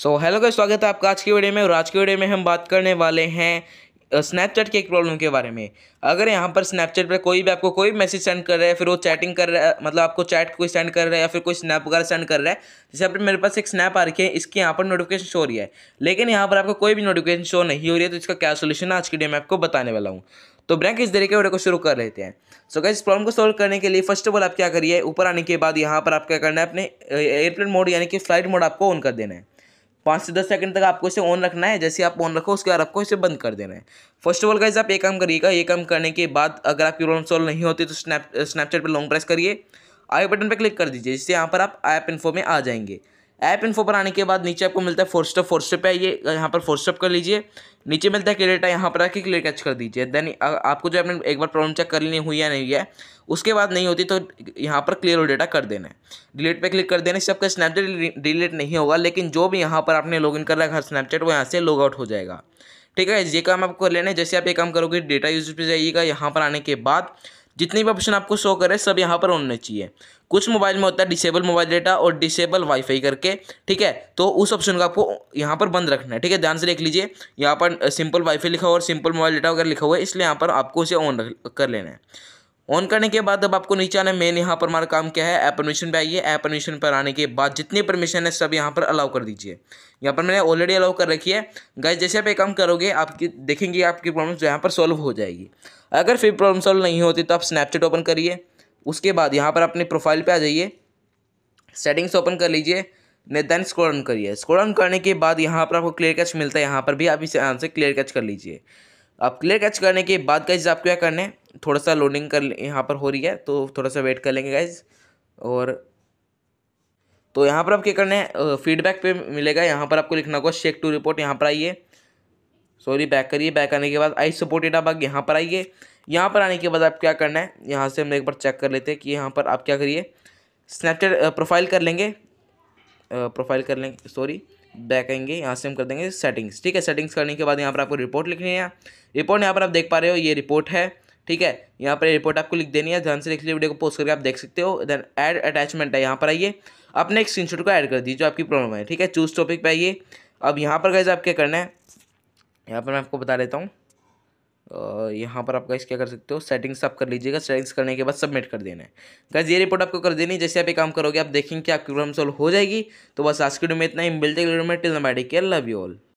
so hello का स्वागत है आपका आज की वीडियो में और आज की वीडियो में हम बात करने वाले हैं स्नैपचैट की एक प्रॉब्लम के बारे में अगर यहाँ पर स्नैपचैट पर कोई भी आपको कोई मैसेज सेंड कर रहा है फिर वो चैटिंग कर रहा है मतलब आपको चैट कोई सेंड कर रहा है या फिर कोई स्नैप वगैरह सेंड कर रहा है जैसे अपने मेरे पास एक स्नैप आ रखी है इसकी यहाँ पर नोटिफिकेशन शो हो रही है लेकिन यहाँ पर आपको कोई भी नोटिफिकेशन शो नहीं हो रही है तो इसका क्या सोल्यूशन आज की डे में आपको बताने वाला हूँ तो ब्रैंक इस तरीके वीडियो को शुरू कर लेते हैं सो क्या इस प्रॉब्लम को सॉल्व करने के लिए फर्स्ट ऑफ ऑल आप क्या करिए ऊपर आने के बाद यहाँ पर आप क्या करना है अपने एयरप्लेन मोड यानी कि फ्लाइट मोड आपको ऑन कर देना है पाँच से दस सेकंड तक आपको इसे ऑन रखना है जैसे आप ऑन रखो उसके बाद आपको इसे बंद कर देना है फर्स्ट ऑफ ऑल गाइज आप एक काम करिएगा ये काम करने के बाद अगर आपकी प्रॉब्लम सॉल्व नहीं होती तो स्नैप स्नैपचैट पर लॉन्ग प्रेस करिए आई बटन पर क्लिक कर दीजिए जिससे यहाँ पर आप ऐप इन्फो में आ जाएंगे ऐप इन्फो पर आने के बाद नीचे आपको मिलता है फोर स्टेप फोर स्टेप है ये यहाँ पर फोर स्टेप कर लीजिए नीचे मिलता है डेटा यहाँ पर आके क्लियर कैच कर दीजिए देन आपको जो आपने एक बार प्रॉब्लम चेक कर ली हुई या नहीं है उसके बाद नहीं होती तो यहाँ पर क्लियर और डेटा कर देना है डिलीट पे क्लिक कर देना इससे आपका स्नैपचैट डिलीट नहीं होगा लेकिन जो भी यहाँ पर आपने इन कर रखा है स्नैपचैट वो यहाँ से लॉग आउट हो जाएगा ठीक है ये काम आपको कर लेना है जैसे आप ये काम करोगे डेटा यूज पर जाइएगा यहाँ पर आने के बाद जितने भी ऑप्शन आपको शो करे सब यहाँ पर होने चाहिए कुछ मोबाइल में होता है डिसेबल मोबाइल डेटा और डिसेबल वाईफाई करके ठीक है तो उस ऑप्शन को आपको यहाँ पर बंद रखना है ठीक है ध्यान से देख लीजिए यहाँ पर सिंपल वाईफाई लिखा हुआ और सिंपल मोबाइल डेटा वगैरह लिखा हुआ है इसलिए यहाँ पर आपको उसे ऑन कर लेना है ऑन करने के बाद अब आपको नीचे आना मेन यहाँ पर हमारा काम क्या है ऐप परमिशन पे आइए ऐप परमिशन पर आने के बाद जितनी परमिशन है सब यहाँ पर अलाउ कर दीजिए यहाँ पर मैंने ऑलरेडी अलाउ कर रखी है गाइस जैसे आप एक काम करोगे आपकी देखेंगे आपकी प्रॉब्लम यहाँ पर सॉल्व हो जाएगी अगर फिर प्रॉब्लम सॉल्व नहीं होती तो आप स्नैपचैट ओपन करिए उसके बाद यहाँ पर अपने प्रोफाइल पर आ जाइए सेटिंग्स ओपन कर लीजिए ने देन स्क्रोल ऑन करिए स्क्रोल ऑन करने के बाद यहाँ पर आपको क्लियर कैच मिलता है यहाँ पर भी आप इसे आराम से क्लियर कैच कर लीजिए आप क्लियर कैच करने के बाद कैसे आपको क्या करना है थोड़ा सा लोडिंग कर यहाँ पर हो रही है तो थोड़ा सा वेट कर लेंगे गाइज और तो यहाँ पर आप क्या करना है फीडबैक पे मिलेगा यहाँ पर आपको लिखना होगा शेक टू रिपोर्ट यहाँ पर आइए सॉरी बैक करिए बैक आने के बाद आई सपोर्टेड आप यहाँ पर आइए यहाँ पर आने के बाद आप क्या करना है यहाँ से हम एक बार चेक कर लेते हैं कि यहाँ पर आप क्या करिए स्नैपचैट प्रोफाइल कर लेंगे प्रोफाइल कर लेंगे सॉरी बैक आएंगे यहाँ से हम कर देंगे सेटिंग्स ठीक है सेटिंग्स करने के बाद यहाँ पर आपको रिपोर्ट लिखनी है रिपोर्ट यहाँ पर आप देख पा रहे हो ये रिपोर्ट है ठीक है यहाँ पर रिपोर्ट आपको लिख देनी है ध्यान से लिख लीजिए वीडियो को पोस्ट करके आप देख सकते हो देन ऐड अटैचमेंट है यहाँ पर आइए अपने एक स्क्रीनशॉट को ऐड कर दीजिए जो आपकी प्रॉब्लम है ठीक है चूज टॉपिक पे आइए अब यहाँ पर गाइज आप क्या करना है यहाँ पर मैं आपको बता देता हूँ यहाँ पर आप गाइज क्या कर सकते हो सेटिंग्स आप कर लीजिएगा सेटिंग्स करने के बाद सबमिट कर देना है गाइज ये रिपोर्ट आपको कर देनी है जैसे आप एक काम करोगे आप देखेंगे कि आपकी प्रॉब्लम सॉल्व हो जाएगी तो बस आज के में इतना ही मिलते वीडियो में till the medical love you all